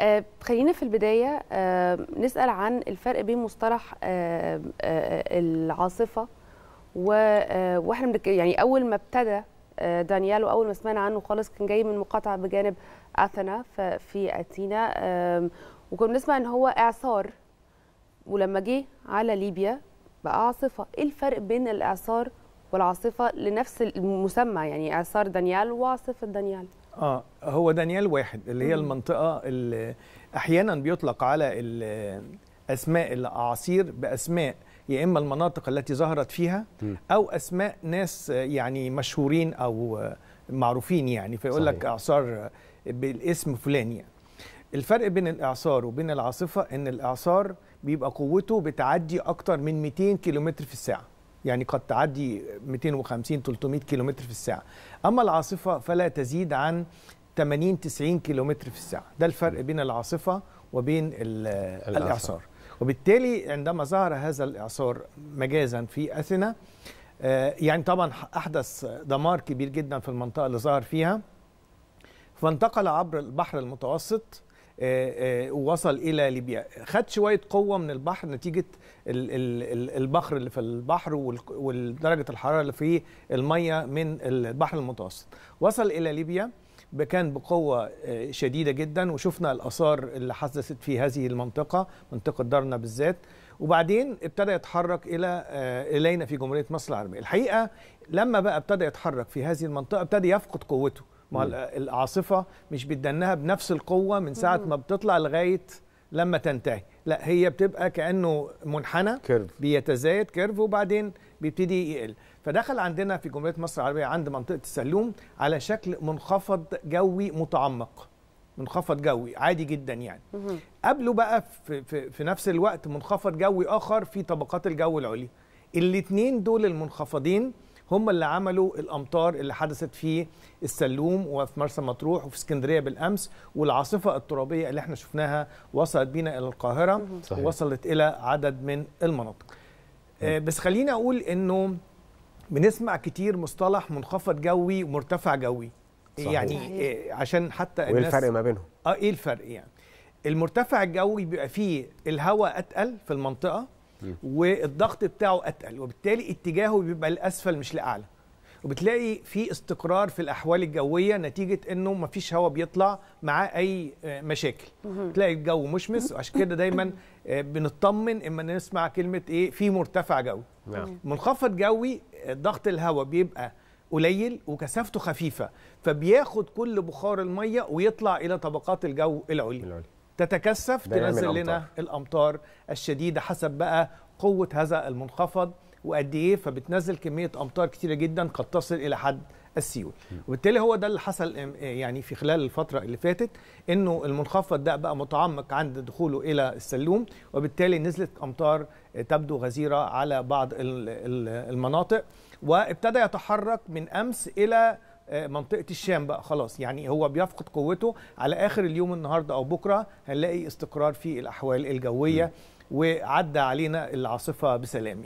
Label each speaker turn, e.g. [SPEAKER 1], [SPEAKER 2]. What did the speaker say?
[SPEAKER 1] آه خلينا في البداية آه نسأل عن الفرق بين مصطلح آه, آه، العاصفة و آه، واحنا يعني أول ما ابتدى آه، دانيال وأول ما سمعنا عنه خالص كان جاي من مقاطعة بجانب أثنا في أثينا وكنا بنسمع إن هو إعصار ولما جه على ليبيا بقى عاصفة، إيه الفرق بين الإعصار والعاصفة لنفس المسمى يعني إعصار دانيال وعاصفة دانيال؟
[SPEAKER 2] اه هو دانيال واحد اللي هي المنطقه اللي احيانا بيطلق على اسماء الاعاصير باسماء يا اما المناطق التي ظهرت فيها او اسماء ناس يعني مشهورين او معروفين يعني فيقول لك اعصار بالاسم فلان يعني الفرق بين الاعصار وبين العاصفه ان الاعصار بيبقى قوته بتعدي اكتر من 200 كيلومتر في الساعه يعني قد تعدي 250 300 كيلومتر في الساعه اما العاصفه فلا تزيد عن 80 90 كيلومتر في الساعه ده الفرق بين العاصفه وبين الاعصار وبالتالي عندما ظهر هذا الاعصار مجازا في اثينا آه، يعني طبعا احدث دمار كبير جدا في المنطقه اللي ظهر فيها فانتقل عبر البحر المتوسط ووصل آه، آه، الى ليبيا خد شويه قوه من البحر نتيجه البخر اللي في البحر ودرجه الحراره اللي في الميه من البحر المتوسط وصل الى ليبيا كان بقوة آه، شديدة جدا وشفنا الآثار اللي حدثت في هذه المنطقة منطقة دارنا بالذات وبعدين ابتدى يتحرك إلى إلينا في جمهورية مصر العربية الحقيقة لما بقى ابتدى يتحرك في هذه المنطقة ابتدى يفقد قوته ما العاصفه مش بتدنها بنفس القوه من ساعه ما بتطلع لغايه لما تنتهي لا هي بتبقى كانه منحنى كيرف. بيتزايد كيرف وبعدين بيبتدي يقل فدخل عندنا في جمهوريه مصر العربيه عند منطقه السلوم على شكل منخفض جوي متعمق منخفض جوي عادي جدا يعني قبله بقى في, في, في نفس الوقت منخفض جوي اخر في طبقات الجو العليا الاثنين دول المنخفضين هم اللي عملوا الامطار اللي حدثت في السلوم وفي مرسى مطروح وفي اسكندريه بالامس والعاصفه الترابيه اللي احنا شفناها وصلت بينا الى القاهره صحيح. وصلت الى عدد من المناطق آه، بس خليني اقول انه بنسمع كتير مصطلح منخفض جوي ومرتفع جوي صحيح. يعني آه، عشان حتى الناس وايه الفرق ما بينهم اه ايه الفرق يعني المرتفع الجوي بيبقى فيه الهواء اتقل في المنطقه والضغط بتاعه اتقل وبالتالي اتجاهه بيبقى لاسفل مش لاعلى وبتلاقي في استقرار في الاحوال الجويه نتيجه انه مفيش هواء بيطلع معاه اي آه، مشاكل تلاقي الجو مشمس وعشان كده دايما آه، بنطمن اما نسمع كلمه ايه في مرتفع جوي نعم. منخفض جوي آه، ضغط الهواء بيبقى قليل وكثافته خفيفه فبياخد كل بخار الميه ويطلع الى طبقات الجو العليا تتكثف تنزل لنا الامطار الشديده حسب بقى قوه هذا المنخفض وقد ايه فبتنزل كميه امطار كثيره جدا قد تصل الى حد السيول وبالتالي هو ده اللي حصل يعني في خلال الفتره اللي فاتت انه المنخفض ده بقى متعمق عند دخوله الى السلوم وبالتالي نزلت امطار تبدو غزيره على بعض المناطق وابتدى يتحرك من امس الى آه، منطقه الشام بقى خلاص يعني هو بيفقد قوته على اخر اليوم النهارده او بكره هنلاقي استقرار في الاحوال الجويه وعدى علينا العاصفه بسلام